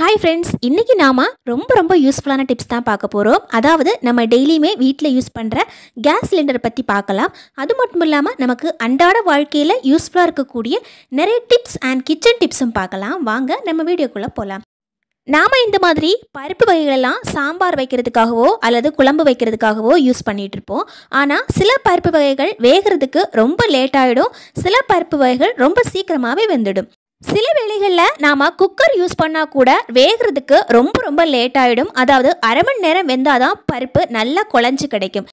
hi friends இன்றைக்கி நாம் ரொம்ப ரொம்ப யூஸ்ஃபுல்லான டிப்ஸ் தான் பார்க்க போகிறோம் அதாவது நம்ம டெய்லியுமே வீட்டில் யூஸ் பண்ணுற கேஸ் சிலிண்டரை பற்றி பார்க்கலாம் அது மட்டும் இல்லாமல் நமக்கு அன்றாட வாழ்க்கையில் யூஸ்ஃபுல்லாக இருக்கக்கூடிய நிறைய டிப்ஸ் அண்ட் கிச்சன் டிப்ஸும் பார்க்கலாம் வாங்க நம்ம வீடியோக்குள்ளே போகலாம் நாம் இந்த மாதிரி பருப்பு வகைகளெல்லாம் சாம்பார் வைக்கிறதுக்காகவோ அல்லது குழம்பு வைக்கிறதுக்காகவோ யூஸ் பண்ணிகிட்டு இருப்போம் ஆனால் சில பருப்பு வகைகள் வேகிறதுக்கு ரொம்ப லேட் ஆகிடும் சில பருப்பு வகைகள் ரொம்ப சீக்கிரமாகவே வெந்துடும் சில வேளைகளில் நாம் குக்கர் யூஸ் பண்ணால் கூட வேகிறதுக்கு ரொம்ப ரொம்ப லேட் ஆகிடும் அதாவது அரை மணி நேரம் வெந்தால் தான் பருப்பு நல்லா குழஞ்சி கிடைக்கும்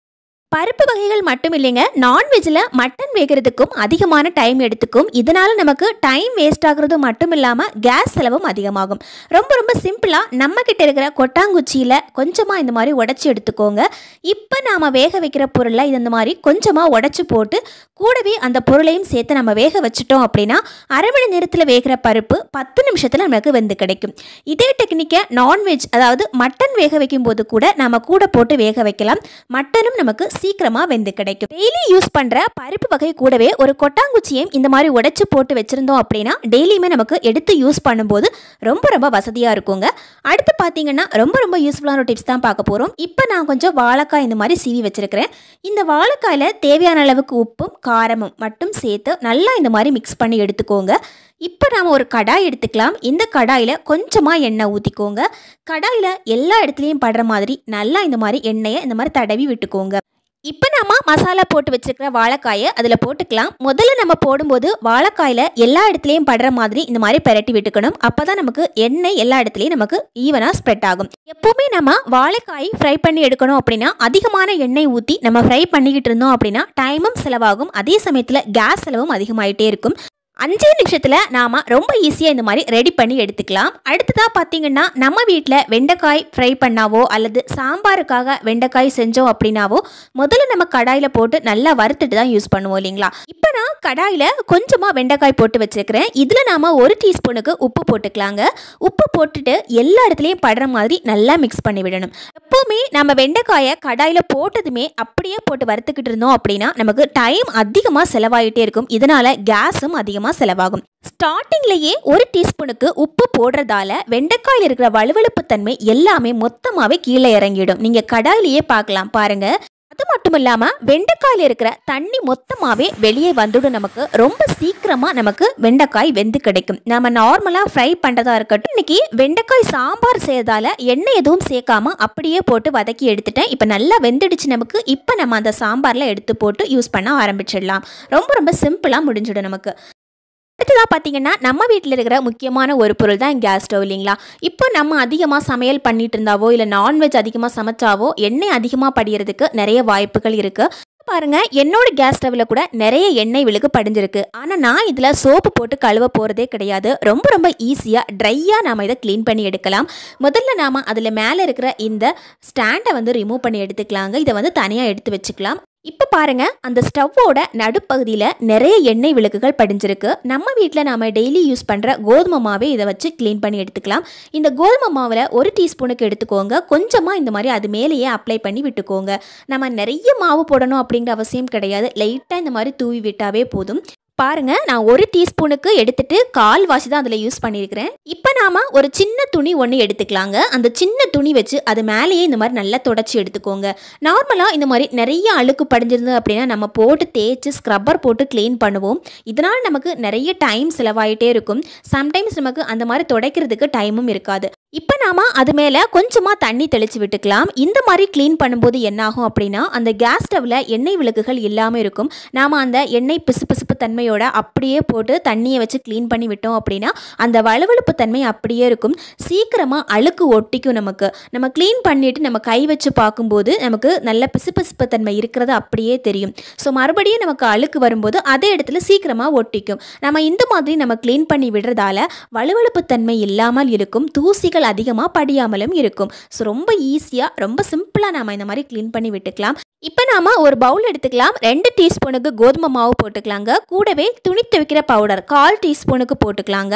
பருப்பு வகைகள் மட்டும் இல்லைங்க நான்வெஜ்ஜில் மட்டன் வேகிறதுக்கும் அதிகமான டைம் எடுத்துக்கும் இதனால் நமக்கு டைம் வேஸ்ட் ஆகுறது மட்டும் இல்லாமல் கேஸ் செலவும் அதிகமாகும் ரொம்ப ரொம்ப சிம்பிளாக நம்மக்கிட்ட இருக்கிற கொட்டாங்குச்சியில் கொஞ்சமாக இந்த மாதிரி உடச்சி எடுத்துக்கோங்க இப்போ நாம் வேக வைக்கிற பொருளை இது இந்த மாதிரி கொஞ்சமாக உடச்சி போட்டு கூடவே அந்த பொருளையும் சேர்த்து நம்ம வேக வச்சுட்டோம் அப்படின்னா அரை மணி நேரத்தில் வேகிற பருப்பு பத்து நிமிஷத்தில் நமக்கு வெந்து கிடைக்கும் இதே டெக்னிக்கை நான்வெஜ் அதாவது மட்டன் வேக வைக்கும் போது கூட நம்ம கூட போட்டு வேக வைக்கலாம் மட்டனும் நமக்கு சீக்கிரமாக வெந்து கிடைக்கும் டெய்லி யூஸ் பண்ணுற பருப்பு வகை கூடவே ஒரு கொட்டாங்குச்சியும் இந்த மாதிரி உடைச்சு போட்டு வச்சுருந்தோம் அப்படின்னா டெய்லியுமே நமக்கு எடுத்து யூஸ் பண்ணும்போது ரொம்ப ரொம்ப வசதியாக இருக்குங்க அடுத்து பாத்தீங்கன்னா ரொம்ப ரொம்ப யூஸ்ஃபுல்லான டிப்ஸ் தான் பார்க்க போகிறோம் இப்போ நான் கொஞ்சம் வாழைக்காய் இந்த மாதிரி சீவி வச்சிருக்கிறேன் இந்த வாழைக்காயில் தேவையான அளவுக்கு உப்பும் காரமும் மட்டும் சேர்த்து நல்லா இந்த மாதிரி மிக்ஸ் பண்ணி எடுத்துக்கோங்க இப்போ நாம் ஒரு கடாய் எடுத்துக்கலாம் இந்த கடாயில் கொஞ்சமாக எண்ணெய் ஊற்றிக்கோங்க கடாயில் எல்லா இடத்துலையும் படுற மாதிரி நல்லா இந்த மாதிரி எண்ணெயை இந்த மாதிரி தடவி விட்டுக்கோங்க இப்போ நம்ம மசாலா போட்டு வச்சுருக்கிற வாழைக்காயை அதில் போட்டுக்கலாம் முதல்ல நம்ம போடும்போது வாழைக்காயில் எல்லா இடத்துலையும் படுற மாதிரி இந்த மாதிரி பெரட்டி விட்டுக்கணும் அப்போ தான் நமக்கு எண்ணெய் எல்லா இடத்துலையும் நமக்கு ஈவனாக ஸ்ப்ரெட் ஆகும் எப்போவுமே நம்ம வாழைக்காய் ஃப்ரை பண்ணி எடுக்கணும் அப்படின்னா அதிகமான எண்ணெய் ஊற்றி நம்ம ஃப்ரை பண்ணிக்கிட்டு இருந்தோம் அப்படின்னா டைமும் செலவாகும் அதே சமயத்தில் கேஸ் செலவும் அதிகமாகிட்டே இருக்கும் அஞ்சு நிமிஷத்தில் நாம் ரொம்ப ஈஸியாக இந்த மாதிரி ரெடி பண்ணி எடுத்துக்கலாம் அடுத்ததாக பார்த்தீங்கன்னா நம்ம வீட்டில் வெண்டைக்காய் ஃப்ரை பண்ணாவோ அல்லது சாம்பாருக்காக வெண்டைக்காய் செஞ்சோம் அப்படின்னாவோ முதல்ல நம்ம கடாயில் போட்டு நல்லா வறுத்துட்டு தான் யூஸ் பண்ணுவோம் இல்லைங்களா இப்போ நான் கடாயில் கொஞ்சமாக வெண்டைக்காய் போட்டு வச்சிருக்கிறேன் இதில் நாம் ஒரு டீஸ்பூனுக்கு உப்பு போட்டுக்கலாங்க உப்பு போட்டுட்டு எல்லா இடத்துலையும் படுற மாதிரி நல்லா மிக்ஸ் பண்ணி விடணும் எப்போவுமே நம்ம வெண்டைக்காயை கடாயில் போட்டதுமே அப்படியே போட்டு வறுத்துக்கிட்டு இருந்தோம் அப்படின்னா நமக்கு டைம் அதிகமாக செலவாயிட்டே இருக்கும் இதனால் கேஸும் அதிகமாக அதிகமாக செலவாகும் ஸ்டார்டிங்லேயே ஒரு டீஸ்பூனுக்கு உப்பு போடுறதால வெண்டைக்காயில் இருக்கிற வலுவழுப்பு தன்மை எல்லாமே மொத்தமாகவே கீழே இறங்கிடும் நீங்கள் கடாயிலேயே பார்க்கலாம் பாருங்க அது மட்டும் இல்லாமல் வெண்டைக்காயில் இருக்கிற தண்ணி மொத்தமாகவே வெளியே வந்துடும் நமக்கு ரொம்ப சீக்கிரமாக நமக்கு வெண்டைக்காய் வெந்து கிடைக்கும் நம்ம நார்மலாக ஃப்ரை பண்ணுறதா இருக்கட்டும் இன்னைக்கு வெண்டைக்காய் சாம்பார் செய்யறதால எண்ணெய் எதுவும் சேர்க்காம அப்படியே போட்டு வதக்கி எடுத்துட்டேன் இப்போ நல்லா வெந்துடுச்சு நமக்கு இப்போ நம்ம அந்த சாம்பாரில் எடுத்து போட்டு யூஸ் பண்ண ஆரம்பிச்சிடலாம் ரொம்ப ரொம்ப சிம்பிளாக முடிஞ்சிடும் நமக்கு அடுத்ததாக பார்த்தீங்கன்னா நம்ம வீட்டில் இருக்கிற முக்கியமான ஒரு பொருள் தான் கேஸ் ஸ்டவ் இல்லைங்களா இப்போ நம்ம அதிகமாக சமையல் பண்ணிட்டு இருந்தாவோ இல்லை நான்வெஜ் அதிகமாக சமைச்சாவோ எண்ணெய் அதிகமாக படிகிறதுக்கு நிறைய வாய்ப்புகள் இருக்குது பாருங்க என்னோட கேஸ் ஸ்டவ்ல கூட நிறைய எண்ணெய் விழுக்கு படிஞ்சிருக்கு ஆனால் நான் இதில் சோப்பு போட்டு கழுவ போகிறதே கிடையாது ரொம்ப ரொம்ப ஈஸியாக ட்ரையாக நாம் இதை க்ளீன் பண்ணி எடுக்கலாம் முதல்ல நாம் அதில் மேலே இருக்கிற இந்த ஸ்டாண்டை வந்து ரிமூவ் பண்ணி எடுத்துக்கலாங்க இதை வந்து தனியாக எடுத்து வச்சுக்கலாம் இப்போ பாருங்க அந்த ஸ்டவ்வோட நடுப்பகுதியில் நிறைய எண்ணெய் விளக்குகள் படிஞ்சிருக்கு நம்ம வீட்டில் நாம டெய்லி யூஸ் பண்ணுற கோதுமை மாவே இதை வச்சு க்ளீன் பண்ணி எடுத்துக்கலாம் இந்த கோதுமை மாவில் ஒரு டீஸ்பூனுக்கு எடுத்துக்கோங்க கொஞ்சமாக இந்த மாதிரி அது மேலேயே அப்ளை பண்ணி விட்டுக்கோங்க நம்ம நிறைய மாவு போடணும் அப்படிங்கிற அவசியம் கிடையாது லைட்டாக இந்த மாதிரி தூவி விட்டாவே போதும் பாருங்கள் நான் ஒரு டீஸ்பூனுக்கு எடுத்துட்டு கால் வாசி தான் அதில் யூஸ் பண்ணியிருக்கிறேன் இப்போ நாம ஒரு சின்ன துணி ஒன்று எடுத்துக்கலாங்க அந்த சின்ன துணி வச்சு அது மேலேயே இந்த மாதிரி நல்லா தொடச்சி எடுத்துக்கோங்க நார்மலாக இந்த மாதிரி நிறைய அழுக்கு படிஞ்சிருந்தது அப்படின்னா நம்ம போட்டு தேய்ச்சி ஸ்க்ரப்பர் போட்டு க்ளீன் பண்ணுவோம் இதனால் நமக்கு நிறைய டைம் செலவாயிட்டே இருக்கும் சம்டைம்ஸ் நமக்கு அந்த மாதிரி துடைக்கிறதுக்கு டைமும் இருக்காது இப்போ நாம் அது மேலே கொஞ்சமாக தண்ணி தெளித்து விட்டுக்கலாம் இந்த மாதிரி க்ளீன் பண்ணும்போது என்னாகும் அப்படின்னா அந்த கேஸ் ஸ்டவ்வில் எண்ணெய் விளக்குகள் இல்லாமல் இருக்கும் நாம் அந்த எண்ணெய் பிசு பிசுப்பு தன்மையோட அப்படியே போட்டு தண்ணியை வச்சு க்ளீன் பண்ணி விட்டோம் அப்படின்னா அந்த வளவழுப்பு தன்மை அப்படியே இருக்கும் சீக்கிரமாக அழுக்கு ஒட்டிக்கும் நமக்கு நம்ம க்ளீன் பண்ணிவிட்டு நம்ம கை வச்சு பார்க்கும்போது நமக்கு நல்ல பிசு பிசுப்பு தன்மை இருக்கிறது அப்படியே தெரியும் ஸோ மறுபடியும் நமக்கு அழுக்கு வரும்போது அதே இடத்துல சீக்கிரமாக ஒட்டிக்கும் நம்ம இந்த மாதிரி நம்ம க்ளீன் பண்ணி விடுறதால வளவழுப்பு தன்மை இல்லாமல் இருக்கும் தூசிகள் துணிகள் அதிகமாக படியாமலும் இருக்கும் ஸோ ரொம்ப ஈஸியாக ரொம்ப சிம்பிளாக நாம் இந்த மாதிரி க்ளீன் பண்ணி விட்டுக்கலாம் இப்போ நாம் ஒரு பவுல் எடுத்துக்கலாம் ரெண்டு டீஸ்பூனுக்கு கோதுமை மாவு போட்டுக்கலாங்க கூடவே துணி துவைக்கிற பவுடர் கால் டீஸ்பூனுக்கு போட்டுக்கலாங்க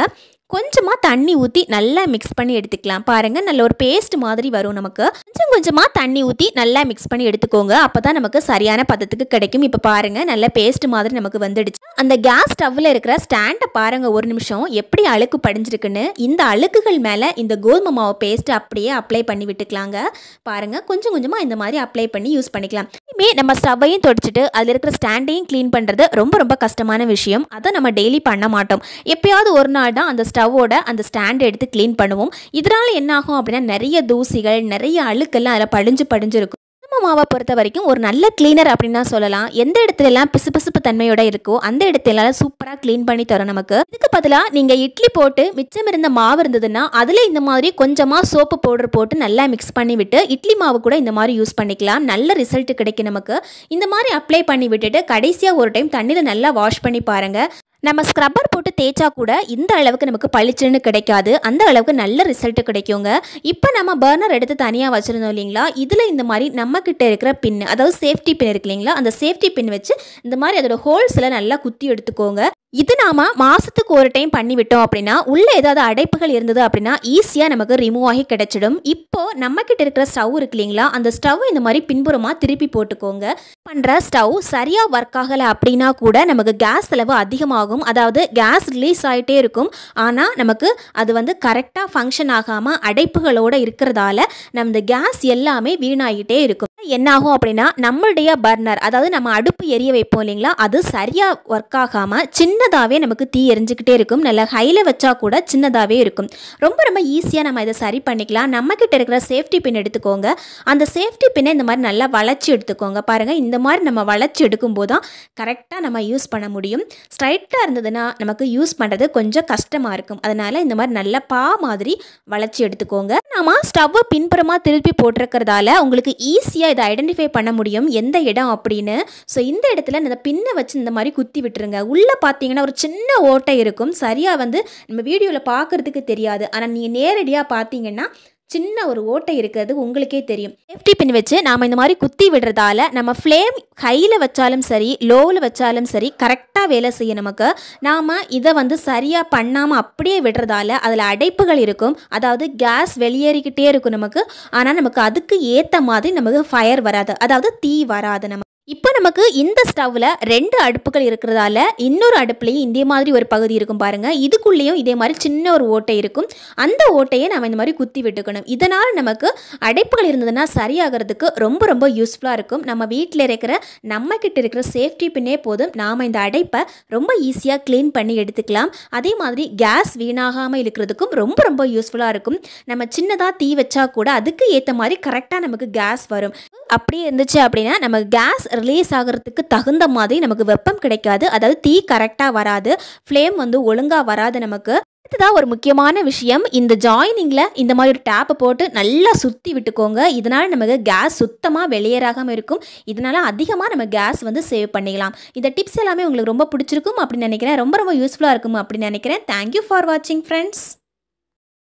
கொஞ்சமாக தண்ணி ஊற்றி நல்லா மிக்ஸ் பண்ணி எடுத்துக்கலாம் பாருங்கள் நல்ல ஒரு பேஸ்ட் மாதிரி வரும் நமக்கு கொஞ்சம் கொஞ்சமாக தண்ணி ஊற்றி நல்லா மிக்ஸ் பண்ணி எடுத்துக்கோங்க அப்போ தான் நமக்கு சரியான பதத்துக்கு கிடைக்கும் இப்போ பாருங்கள் நல்ல பேஸ்ட் மாதிரி நமக்கு வந்துடுச்சு அந்த கேஸ் ஸ்டவ்வில் இருக்கிற ஸ்டாண்டை பாருங்கள் ஒரு நிமிஷம் எப்படி அழுக்கு படிஞ்சிருக்குன்னு இந்த அழுக்குகள் மேலே இந்த கோதுமை மாவு பேஸ்ட்டு அப்படியே அப்ளை பண்ணி விட்டுக்கலாங்க பாருங்கள் கொஞ்சம் கொஞ்சமாக இந்த மாதிரி அப்ளை பண்ணி யூஸ் பண்ணிக்கலாம் இனிமே நம்ம ஸ்டவ்வையும் தொடச்சிட்டு அதில் இருக்கிற ஸ்டாண்டையும் க்ளீன் பண்ணுறது ரொம்ப ரொம்ப கஷ்டமான விஷயம் அதை நம்ம டெய்லி பண்ண மாட்டோம் எப்பயாவது ஒரு நாள் தான் அந்த ஸ்டவ்வோட அந்த ஸ்டாண்டை எடுத்து க்ளீன் பண்ணுவோம் இதனால் என்ன ஆகும் அப்படின்னா நிறைய தூசிகள் நிறைய அழுக்கெல்லாம் அதில் படிஞ்சு படிஞ்சிருக்கும் மாவை பொறுத்த வரைக்கும் ஒரு நல்ல கிளீனர் அப்படின்னு தான் சொல்லலாம் எந்த இடத்துல எல்லாம் பிசுபிசுப்பு தன்மையோட இருக்கோ அந்த இடத்துல சூப்பராக க்ளீன் பண்ணி தரும் நமக்கு இதுக்கு பதிலாக நீங்கள் இட்லி போட்டு மிச்சம் இருந்த மாவு இருந்ததுன்னா அதில் இந்த மாதிரி கொஞ்சமாக சோப்பு பவுடர் போட்டு நல்லா மிக்ஸ் பண்ணி விட்டு இட்லி மாவு கூட இந்த மாதிரி யூஸ் பண்ணிக்கலாம் நல்ல ரிசல்ட் கிடைக்கும் நமக்கு இந்த மாதிரி அப்ளை பண்ணி விட்டுட்டு கடைசியாக ஒரு டைம் தண்ணியில் நல்லா வாஷ் பண்ணி பாருங்கள் நம்ம ஸ்க்ரப்பர் போட்டு தேய்ச்சா கூட இந்த அளவுக்கு நமக்கு பளிச்சுன்னு கிடைக்காது அந்த அளவுக்கு நல்ல ரிசல்ட் கிடைக்குங்க இப்போ நம்ம பர்னர் எடுத்து தனியாக வச்சுருந்தோம் இல்லைங்களா இதில் இந்த மாதிரி நம்மக்கிட்ட இருக்கிற பின் அதாவது சேஃப்டி பின் இருக்கு இல்லைங்களா அந்த சேஃப்டி பின் வச்சு இந்த மாதிரி அதோட ஹோல்ஸில் நல்லா குத்தி எடுத்துக்கோங்க இது நாம் மாதத்துக்கு ஒரு டைம் பண்ணிவிட்டோம் அப்படின்னா உள்ளே ஏதாவது அடைப்புகள் இருந்தது அப்படின்னா ஈஸியாக நமக்கு ரிமூவ் ஆகி இப்போ இப்போது நம்மக்கிட்ட இருக்கிற ஸ்டவ் இருக்கு இல்லைங்களா அந்த ஸ்டவ் இந்த மாதிரி பின்புறமாக திருப்பி போட்டுக்கோங்க பண்ணுற ஸ்டவ் சரியாக ஒர்க் ஆகலை அப்படின்னா கூட நமக்கு கேஸ் செலவு அதிகமாகும் அதாவது கேஸ் ரிலீஸ் ஆகிட்டே இருக்கும் ஆனால் நமக்கு அது வந்து கரெக்டாக ஃபங்க்ஷன் ஆகாமல் அடைப்புகளோட இருக்கிறதால நம்ம கேஸ் எல்லாமே வீணாகிட்டே இருக்கும் என்ன ஆகும் அப்படின்னா நம்மளுடைய பர்னர் அதாவது நம்ம அடுப்பு எரிய வைப்போம் இல்லைங்களா அது சரியாக ஒர்க் ஆகாமல் சின்னதாகவே நமக்கு தீ எரிஞ்சுக்கிட்டே இருக்கும் நல்லா ஹையில் வச்சா கூட சின்னதாகவே இருக்கும் ரொம்ப ரொம்ப ஈஸியாக நம்ம இதை சரி பண்ணிக்கலாம் நம்மக்கிட்ட இருக்கிற சேஃப்டி பின் எடுத்துக்கோங்க அந்த சேஃப்டி பின்னை இந்த மாதிரி நல்லா வளைச்சி எடுத்துக்கோங்க பாருங்கள் இந்த மாதிரி நம்ம வளைச்சி எடுக்கும்போது தான் கரெக்டாக நம்ம யூஸ் பண்ண முடியும் ஸ்ட்ரைட்டாக இருந்ததுன்னா நமக்கு யூஸ் பண்ணுறது கொஞ்சம் கஷ்டமாக இருக்கும் அதனால் இந்த மாதிரி நல்ல பா மாதிரி வளைச்சி எடுத்துக்கோங்க நம்ம ஸ்டவ்வை பின்புறமாக திருப்பி போட்டிருக்கிறதால உங்களுக்கு ஈஸியாக இதை ஐடென்டிஃபை பண்ண முடியும் எந்த இடம் அப்படின்னு ஸோ இந்த இடத்துல இந்த பின்ன வச்சு இந்த மாதிரி குத்தி விட்டுருங்க உள்ளே பார்த்தீங்கன்னா ஒரு சின்ன ஓட்டை இருக்கும் சரியாக வந்து நம்ம வீடியோவில் பார்க்குறதுக்கு தெரியாது ஆனால் நீங்கள் நேரடியாக பார்த்தீங்கன்னா சின்ன ஒரு ஓட்டை இருக்கிறது உங்களுக்கே தெரியும் சேஃப்டி பின் வச்சு நாம் இந்த மாதிரி குத்தி விடுறதால நம்ம ஃப்ளேம் கையில் வச்சாலும் சரி லோவில் வச்சாலும் சரி கரெக்டாக வேலை செய்ய நமக்கு நாம் இதை வந்து சரியாக பண்ணாமல் அப்படியே விடுறதால அதில் அடைப்புகள் இருக்கும் அதாவது கேஸ் வெளியேறிக்கிட்டே இருக்கும் நமக்கு ஆனால் நமக்கு அதுக்கு ஏற்ற மாதிரி நமக்கு ஃபயர் வராது அதாவது தீ வராது நமக்கு இப்போ நமக்கு இந்த ஸ்டவ்வில் ரெண்டு அடுப்புகள் இருக்கிறதால இன்னொரு அடுப்புலேயும் இந்த மாதிரி ஒரு பகுதி இருக்கும் பாருங்கள் இதுக்குள்ளேயும் இதே மாதிரி சின்ன ஒரு ஓட்டை இருக்கும் அந்த ஓட்டையை நம்ம இந்த மாதிரி குத்தி விட்டுக்கணும் இதனால் நமக்கு அடைப்புகள் இருந்ததுன்னா சரியாகிறதுக்கு ரொம்ப ரொம்ப யூஸ்ஃபுல்லாக இருக்கும் நம்ம வீட்டில் இருக்கிற நம்மக்கிட்ட இருக்கிற சேஃப்டி பின்னே போதும் நாம் இந்த அடைப்பை ரொம்ப ஈஸியாக க்ளீன் பண்ணி எடுத்துக்கலாம் அதே மாதிரி கேஸ் வீணாகாமல் இருக்கிறதுக்கும் ரொம்ப ரொம்ப யூஸ்ஃபுல்லாக இருக்கும் நம்ம சின்னதாக தீ வச்சா கூட அதுக்கு ஏற்ற மாதிரி கரெக்டாக நமக்கு கேஸ் வரும் அப்படியே இருந்துச்சு அப்படின்னா நம்ம கேஸ் ரிலீஸ் ஆகிறதுக்கு தகுந்த மாதிரி நமக்கு வெப்பம் கிடைக்காது அதாவது தீ கரெக்டாக வராது ஃப்ளேம் வந்து ஒழுங்காக வராது நமக்கு அடுத்ததான் ஒரு முக்கியமான விஷயம் இந்த ஜாயினிங்கில் இந்த மாதிரி ஒரு டேப்பை போட்டு நல்லா சுற்றி விட்டுக்கோங்க இதனால் நமக்கு கேஸ் சுத்தமாக வெளியேறாகாமல் இருக்கும் இதனால் அதிகமாக நம்ம கேஸ் வந்து சேவ் பண்ணிக்கலாம் இந்த டிப்ஸ் எல்லாமே உங்களுக்கு ரொம்ப பிடிச்சிருக்கும் அப்படின்னு நினைக்கிறேன் ரொம்ப ரொம்ப யூஸ்ஃபுல்லாக இருக்கும் அப்படின்னு நினைக்கிறேன் தேங்க்யூ ஃபார் வாட்சிங் ஃப்ரெண்ட்ஸ்